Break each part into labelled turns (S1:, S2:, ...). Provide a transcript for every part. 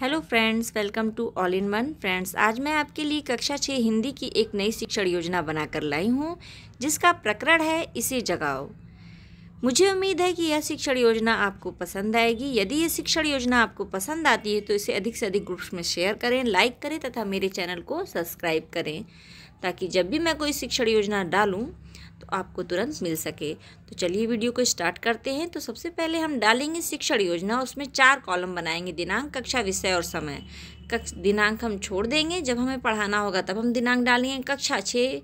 S1: hello friends welcome to all in one friends आज मैं आपके लिए कक्षा छः हिंदी की एक नई शिक्षण योजना बनाकर लाई हूँ जिसका प्रकरण है इसे जगाओ मुझे उम्मीद है कि यह शिक्षण योजना आपको पसंद आएगी यदि यह शिक्षण योजना आपको पसंद आती है तो इसे अधिक से अधिक ग्रुप्स में शेयर करें लाइक करें तथा मेरे चैनल को सब्सक्राइब करें ताकि जब भी मैं कोई शिक्षण योजना डालूँ तो आपको तुरंत मिल सके तो चलिए वीडियो को स्टार्ट करते हैं तो सबसे पहले हम डालेंगे शिक्षण योजना उसमें चार कॉलम बनाएंगे दिनांक कक्षा विषय और समय कक्ष दिनांक हम छोड़ देंगे जब हमें पढ़ाना होगा तब हम दिनांक डालेंगे कक्षा छः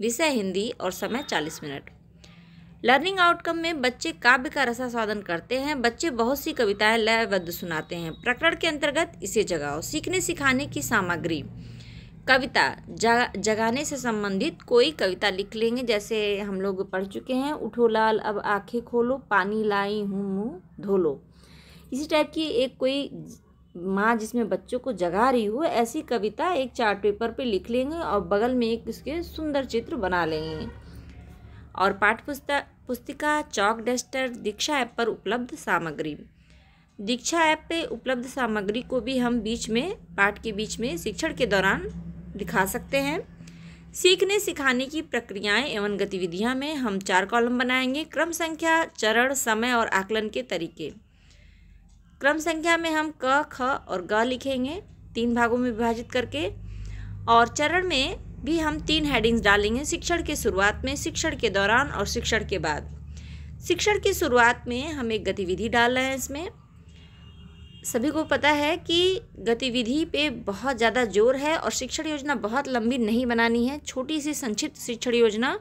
S1: विषय हिंदी और समय चालीस मिनट लर्निंग आउटकम में बच्चे काव्य का रसा साधन करते हैं बच्चे बहुत सी कविताएं लयबद्ध सुनाते हैं प्रकरण के अंतर्गत इसे जगाओ सीखने सिखाने की सामग्री कविता जा, जगाने से संबंधित कोई कविता लिख लेंगे जैसे हम लोग पढ़ चुके हैं उठो लाल अब आंखें खोलो पानी लाई हूँ मुँह धो लो इसी टाइप की एक कोई माँ जिसमें बच्चों को जगा रही हो ऐसी कविता एक चार्ट पेपर पे लिख लेंगे और बगल में एक उसके सुंदर चित्र बना लेंगे और पाठ पुस्तक पुस्तिका चौक डस्टर दीक्षा ऐप पर उपलब्ध सामग्री दीक्षा ऐप पे उपलब्ध सामग्री को भी हम बीच में पाठ के बीच में शिक्षण के दौरान दिखा सकते हैं सीखने सिखाने की प्रक्रियाएं एवं गतिविधियां में हम चार कॉलम बनाएंगे क्रम संख्या चरण समय और आकलन के तरीके क्रम संख्या में हम क ख और ग लिखेंगे तीन भागों में विभाजित करके और चरण में भी हम तीन हेडिंग्स डालेंगे शिक्षण के शुरुआत में शिक्षण के दौरान और शिक्षण के बाद शिक्षण की शुरुआत में हम एक गतिविधि डाल रहे हैं इसमें सभी को पता है कि गतिविधि पे बहुत ज़्यादा जोर है और शिक्षण योजना बहुत लंबी नहीं बनानी है छोटी सी संक्षिप्त शिक्षण योजना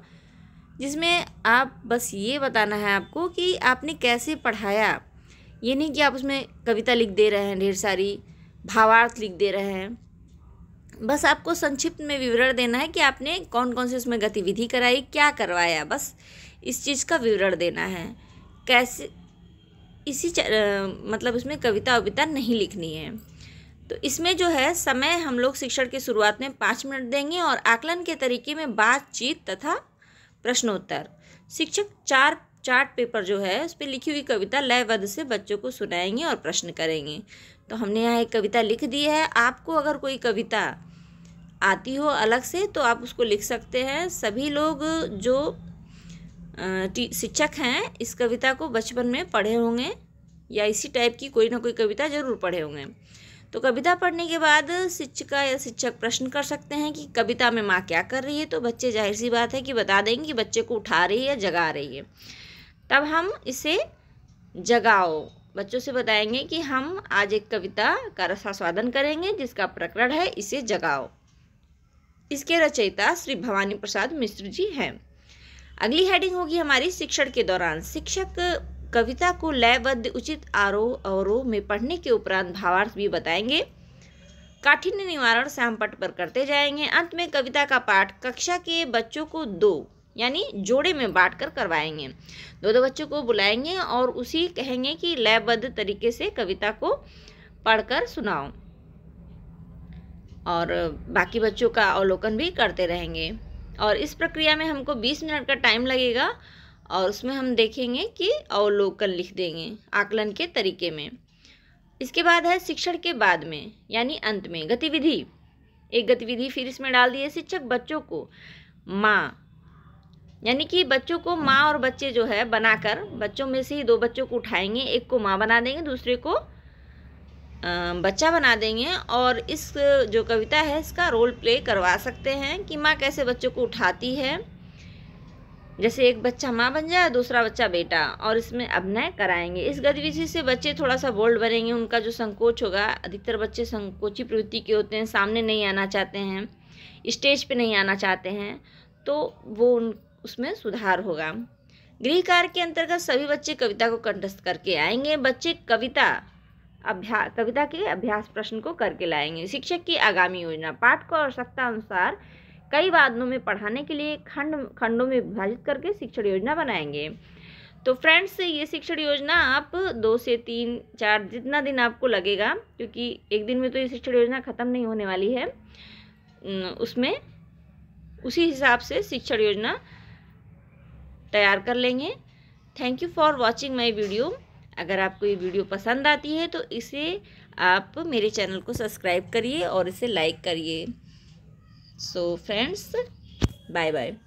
S1: जिसमें आप बस ये बताना है आपको कि आपने कैसे पढ़ाया ये नहीं कि आप उसमें कविता लिख दे रहे हैं ढेर सारी भावार्थ लिख दे रहे हैं बस आपको संक्षिप्त में विवरण देना है कि आपने कौन कौन से उसमें गतिविधि कराई क्या करवाया बस इस चीज़ का विवरण देना है कैसे इसी मतलब इसमें कविता वविता नहीं लिखनी है तो इसमें जो है समय हम लोग शिक्षण की शुरुआत में पाँच मिनट देंगे और आकलन के तरीके में बातचीत तथा प्रश्नोत्तर शिक्षक चार चार्ट पेपर जो है उस पर लिखी हुई कविता लयबद्ध से बच्चों को सुनाएंगे और प्रश्न करेंगे तो हमने यहाँ एक कविता लिख दी है आपको अगर कोई कविता आती हो अलग से तो आप उसको लिख सकते हैं सभी लोग जो शिक्षक हैं इस कविता को बचपन में पढ़े होंगे या इसी टाइप की कोई ना कोई कविता ज़रूर पढ़े होंगे तो कविता पढ़ने के बाद शिक्षिका या शिक्षक प्रश्न कर सकते हैं कि कविता में माँ क्या कर रही है तो बच्चे जाहिर सी बात है कि बता देंगे कि बच्चे को उठा रही है या जगा रही है तब हम इसे जगाओ बच्चों से बताएंगे कि हम आज एक कविता का रसास्वादन करेंगे जिसका प्रकरण है इसे जगाओ इसके रचयिता श्री भवानी प्रसाद मिश्र जी हैं अगली हेडिंग होगी हमारी शिक्षण के दौरान शिक्षक कविता को लयबद्ध उचित आरोह अवरोह में पढ़ने के उपरांत भावार्थ भी बताएंगे काठिन्य निवारण से हम पट पर करते जाएंगे अंत में कविता का पाठ कक्षा के बच्चों को दो यानी जोड़े में बांट कर करवाएंगे दो दो बच्चों को बुलाएंगे और उसी कहेंगे कि लयबद्ध तरीके से कविता को पढ़कर सुनाओ और बाकी बच्चों का अवलोकन भी करते रहेंगे और इस प्रक्रिया में हमको 20 मिनट का टाइम लगेगा और उसमें हम देखेंगे कि अवलोकन लिख देंगे आकलन के तरीके में इसके बाद है शिक्षण के बाद में यानी अंत में गतिविधि एक गतिविधि फिर इसमें डाल दी है शिक्षक बच्चों को माँ यानी कि बच्चों को माँ और बच्चे जो है बनाकर बच्चों में से ही दो बच्चों को उठाएंगे एक को माँ बना देंगे दूसरे को बच्चा बना देंगे और इस जो कविता है इसका रोल प्ले करवा सकते हैं कि माँ कैसे बच्चों को उठाती है जैसे एक बच्चा माँ बन जाए दूसरा बच्चा बेटा और इसमें अभिनय कराएंगे इस गतिविधि से बच्चे थोड़ा सा बोल्ड बनेंगे उनका जो संकोच होगा अधिकतर बच्चे संकोची प्रवृत्ति के होते हैं सामने नहीं आना चाहते हैं स्टेज पे नहीं आना चाहते हैं तो वो उन उसमें सुधार होगा गृह कार्य के अंतर्गत सभी बच्चे कविता को कंठस्थ करके आएंगे बच्चे कविता अभ्यास कविता के अभ्यास प्रश्न को करके लाएंगे शिक्षक की आगामी योजना पाठ को आवश्यकता अनुसार कई वादनों में पढ़ाने के लिए खंड खंडों में विभाजित करके शिक्षण योजना बनाएंगे तो फ्रेंड्स ये शिक्षण योजना आप दो से तीन चार जितना दिन आपको लगेगा क्योंकि एक दिन में तो ये शिक्षण योजना ख़त्म नहीं होने वाली है उसमें उसी हिसाब से शिक्षण योजना तैयार कर लेंगे thank you for watching my video अगर आपको ये वीडियो पसंद आती है तो इसे आप मेरे चैनल को सब्सक्राइब करिए और इसे लाइक करिए सो फ्रेंड्स बाय बाय